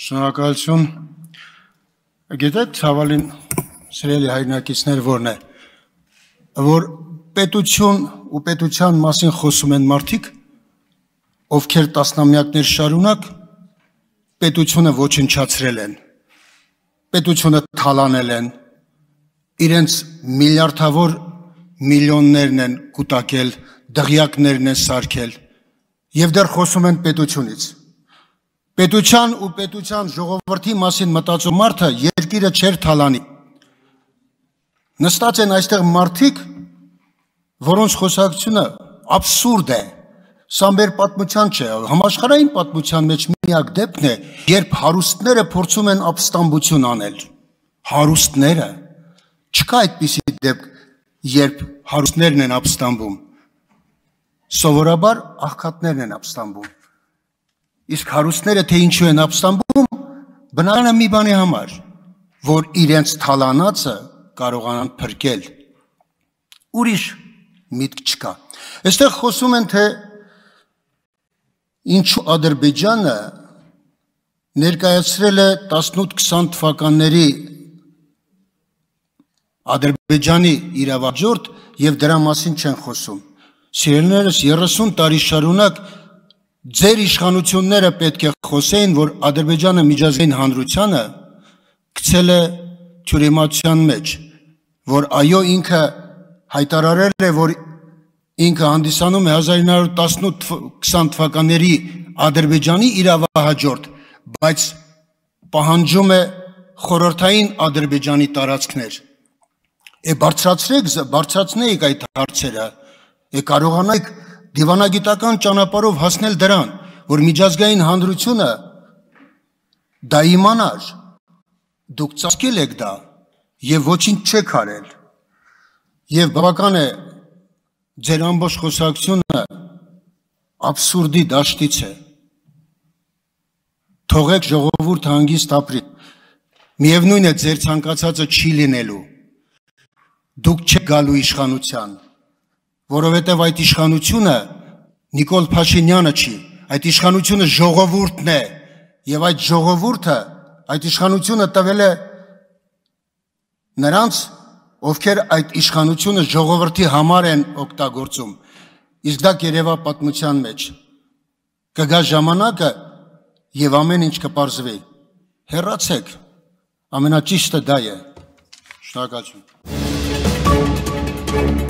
Շնորհակալություն։ Գիտեք, ցավալին սիրելի հայրենակիցներ որն է, որ պետություն ու պետության մասին խոսում են մարդիկ, ովքեր տասնամյակներ շարունակ պետությունը ոչնչացրել են, պետությունը թալանել են, իրենց միլիարդավոր միլիոններն են կուտակել, դղյակներն են սարքել, և դեռ խոսում են պետությունից։ Պետության ու պետության ժողովրդի մասին մտածող մարդը երկիրը չեր թալանի։ Նստած են այստեղ մարդիկ, որոնց խոսակցությունը абսուրդ է։ Սա մեր պատմության չէ, համաշխարհային պատմության մեջ միակ դեպքն է, երբ հարուստները փորձում են ապստամբություն անել։ Հարուստները չկա այդպիսի դեպք, երբ հարուստներն են ապստամբում։ Սովորաբար աղքատներն են ապստամբում։ Իսկ հարուստները թե ինչու են ապստամբում, բնարանը մի բանի համար, որ իրենց թալանացը կարողանան փրկել։ Ուրիշ միտք չկա։ Այստեղ խոսում են թե ինչու Ադրբեջանը ներկայացրել է 18-20 թվականների Ադրբեջանի իրավաճորդ եւ դրա մասին չեն խոսում։ Սիրելիներս 30 տարի շարունակ Ձեր իշխանությունները պետք է խոսեին, որ Ադրբեջանը միջազգային հանրությանը գցել է թյուրիմացության մեջ, որ այո ինքը հայտարարել է, որ ինքը հանդիսանում է 1918-20 թվականների Ադրբեջանի իրավահաջորդ, բայց պահանջում է խորհրդային Ադրբեջանի տարածքներ։ Է բարձրացրեք, բարձրացնեիք այդ հարցերը։ Է կարողանայիք դիվանագիտական ճանապարով հասնել դրան, որ միջազգային հանրությունը դա իմանար, դուք ծածկել եք դա եւ ոչինչ չեք արել։ Եվ բավական է ձեր ամբողջ խոսակցությունը абսուրդի դաշտից է։ Թողեք ժողովուրդ հանգիստ ապրի։ Միևնույն է ձեր ցանկացածը չի լինելու։ Դուք չեք գալու իշխանության որովհետև այդ իշխանությունը Նիկոլ Փաշինյանը չի, այդ իշխանությունը ժողովուրդն է, եւ այդ ժողովուրդը այդ իշխանությունը տվել է նրանց, ովքեր այդ իշխանությունը ժողովրդի համար են օգտագործում։ Իսկ դա կերևա պատմության մեջ։ Կգա ժամանակը եւ ամեն ինչ կպարզվի։ Հեռացեք։ Ամենաճիշտը դա է։ Շնորհակալություն։ Thank you.